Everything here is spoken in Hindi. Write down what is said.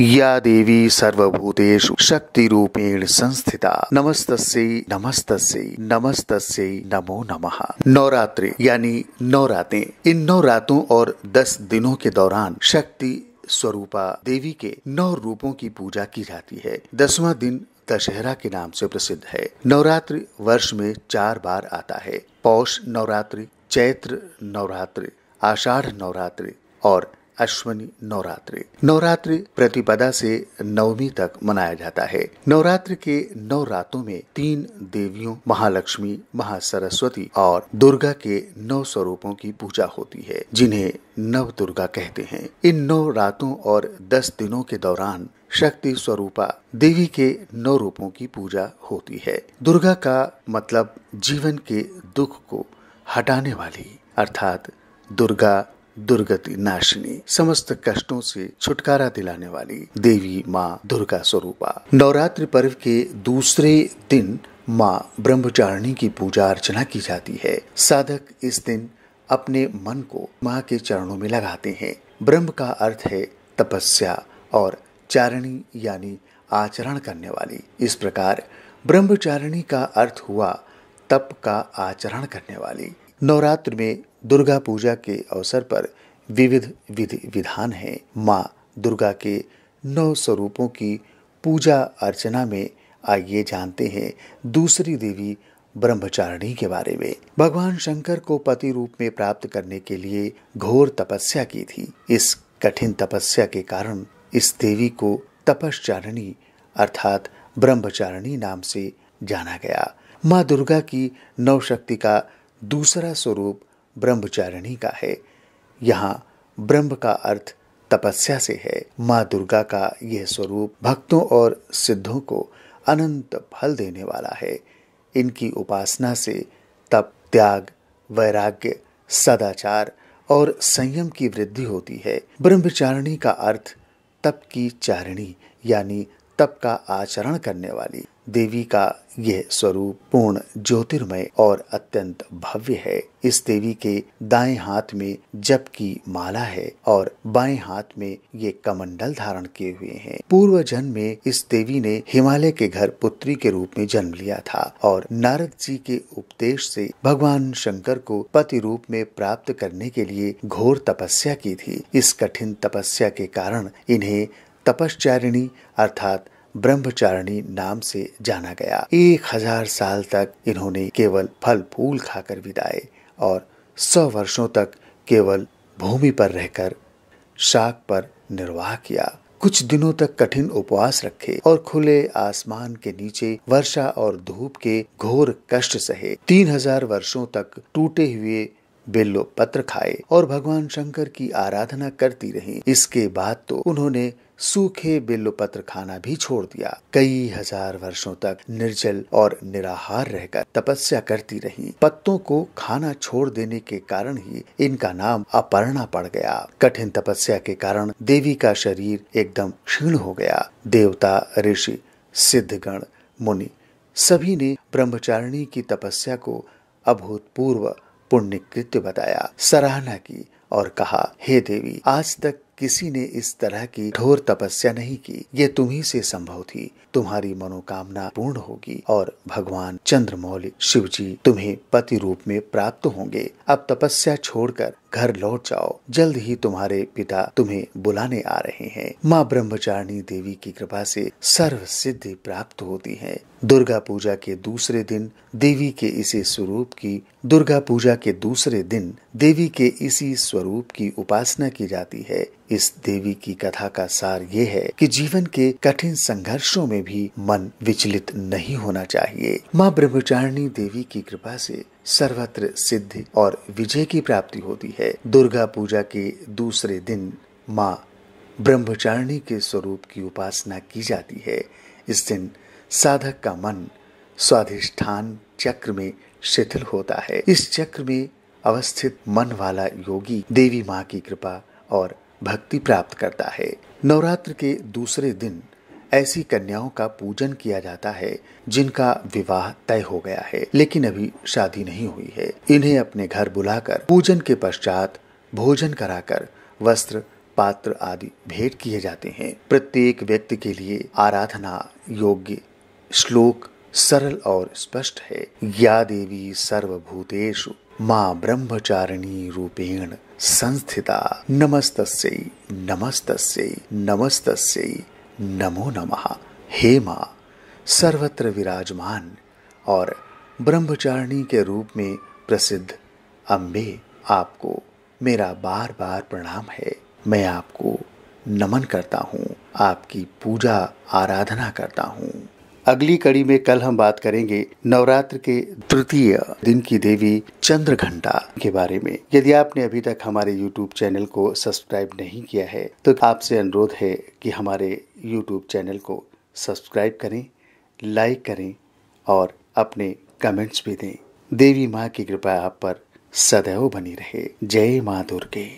या देवी सर्वभूतेषु रूपेण संस्थिता नमस्त नमस्त नमस्त नमो नमः नवरात्रि यानी नौ इन नौ रातों और दस दिनों के दौरान शक्ति स्वरूपा देवी के नौ रूपों की पूजा की जाती है दसवां दिन दशहरा के नाम से प्रसिद्ध है नवरात्रि वर्ष में चार बार आता है पौष नवरात्रि चैत्र नवरात्रि आषाढ़ नवरात्रि और अश्वनी नवरात्रि नवरात्रि प्रतिपदा से नवमी तक मनाया जाता है नवरात्र के नौ रातों में तीन देवियों महालक्ष्मी महासरस्वती और दुर्गा के नौ स्वरूपों की पूजा होती है जिन्हें नव दुर्गा कहते हैं इन नौ रातों और दस दिनों के दौरान शक्ति स्वरूपा देवी के नौ रूपों की पूजा होती है दुर्गा का मतलब जीवन के दुख को हटाने वाली अर्थात दुर्गा दुर्गति नाशिनी समस्त कष्टों से छुटकारा दिलाने वाली देवी माँ दुर्गा स्वरूपा नवरात्रि पर्व के दूसरे दिन माँ ब्रह्मचारिणी की पूजा अर्चना की जाती है साधक इस दिन अपने मन को माँ के चरणों में लगाते हैं ब्रह्म का अर्थ है तपस्या और चारणी यानी आचरण करने वाली इस प्रकार ब्रह्मचारिणी का अर्थ हुआ तप का आचरण करने वाली नवरात्र में दुर्गा पूजा के अवसर पर विविध विधि विधान हैं माँ दुर्गा के नौ स्वरूपों की पूजा अर्चना में आइए जानते हैं दूसरी देवी ब्रह्मचारिणी के बारे में भगवान शंकर को पति रूप में प्राप्त करने के लिए घोर तपस्या की थी इस कठिन तपस्या के कारण इस देवी को तपस्चारिणी अर्थात ब्रह्मचारिणी नाम से जाना गया माँ दुर्गा की नवशक्ति का दूसरा स्वरूप ब्रह्मचारिणी का है यहाँ ब्रह्म का अर्थ तपस्या से है माँ दुर्गा का यह स्वरूप भक्तों और सिद्धों को अनंत फल देने वाला है इनकी उपासना से तप त्याग वैराग्य सदाचार और संयम की वृद्धि होती है ब्रह्मचारिणी का अर्थ तप की चारिणी यानी तप का आचरण करने वाली देवी का यह स्वरूप पूर्ण ज्योतिर्मय और अत्यंत भव्य है इस देवी के दाएं हाथ में जप की माला है और बाएं हाथ में ये कमंडल धारण किए हुए हैं। पूर्व जन्म में इस देवी ने हिमालय के घर पुत्री के रूप में जन्म लिया था और नारद जी के उपदेश से भगवान शंकर को पति रूप में प्राप्त करने के लिए घोर तपस्या की थी इस कठिन तपस्या के कारण इन्हें तपश्चारिणी अर्थात ब्रह्मचारिणी नाम से जाना गया एक हजार साल तक इन्होंने केवल फल फूल खाकर बिताए और सौ वर्षों तक केवल भूमि पर रहकर शाक पर निर्वाह किया कुछ दिनों तक कठिन उपवास रखे और खुले आसमान के नीचे वर्षा और धूप के घोर कष्ट सहे तीन हजार वर्षों तक टूटे हुए बिल्लो पत्र खाए और भगवान शंकर की आराधना करती रही इसके बाद तो उन्होंने सूखे बिल्लो पत्र खाना भी छोड़ दिया कई हजार वर्षों तक निर्जल और निराहार रहकर तपस्या करती रही पत्तों को खाना छोड़ देने के कारण ही इनका नाम अपर्णा पड़ गया कठिन तपस्या के कारण देवी का शरीर एकदम क्षीण हो गया देवता ऋषि सिद्धगण मुनि सभी ने ब्रह्मचारिणी की तपस्या को अभूतपूर्व पुण्य कृत्य बताया सराहना की और कहा हे देवी आज तक किसी ने इस तरह की ढोर तपस्या नहीं की ये तुम्ही से संभव थी तुम्हारी मनोकामना पूर्ण होगी और भगवान चंद्रमौली शिव जी तुम्हें पति रूप में प्राप्त होंगे अब तपस्या छोड़कर घर लौट जाओ जल्द ही तुम्हारे पिता तुम्हें बुलाने आ रहे हैं माँ ब्रह्मचारिणी देवी की कृपा से सर्व सिद्धि प्राप्त होती है दुर्गा पूजा के दूसरे दिन देवी के इसी स्वरूप की दुर्गा पूजा के दूसरे दिन देवी के इसी स्वरूप की उपासना की जाती है इस देवी की कथा का सार ये है कि जीवन के कठिन संघर्षों में भी मन विचलित नहीं होना चाहिए माँ ब्रह्मचारिणी देवी की कृपा से सर्वत्र सिद्धि और विजय की प्राप्ति होती है दुर्गा पूजा के दूसरे दिन माँ ब्रह्मचारिणी के स्वरूप की उपासना की जाती है इस दिन साधक का मन स्वाधिष्ठान चक्र में शिथिल होता है इस चक्र में अवस्थित मन वाला योगी देवी माँ की कृपा और भक्ति प्राप्त करता है नवरात्र के दूसरे दिन ऐसी कन्याओं का पूजन किया जाता है जिनका विवाह तय हो गया है लेकिन अभी शादी नहीं हुई है इन्हें अपने घर बुलाकर पूजन के पश्चात भोजन कराकर वस्त्र पात्र आदि भेंट किए जाते हैं प्रत्येक व्यक्ति के लिए आराधना योग्य श्लोक सरल और स्पष्ट है या देवी सर्वभूतेषु माँ ब्रह्मचारिणी रूपेण संस्थिता नमस्त नमस्त नमस्त नमो नमः हे माँ सर्वत्र विराजमान और ब्रह्मचारिणी के रूप में प्रसिद्ध अम्बे आपको मेरा बार बार प्रणाम है मैं आपको नमन करता हूँ आपकी पूजा आराधना करता हूँ अगली कड़ी में कल हम बात करेंगे नवरात्र के तृतीय दिन की देवी चंद्र घंटा के बारे में यदि आपने अभी तक हमारे यूट्यूब चैनल को सब्सक्राइब नहीं किया है तो आपसे अनुरोध है कि हमारे यूट्यूब चैनल को सब्सक्राइब करें लाइक करें और अपने कमेंट्स भी दें देवी माँ की कृपा आप पर सदैव बनी रहे जय माँ दुर्गे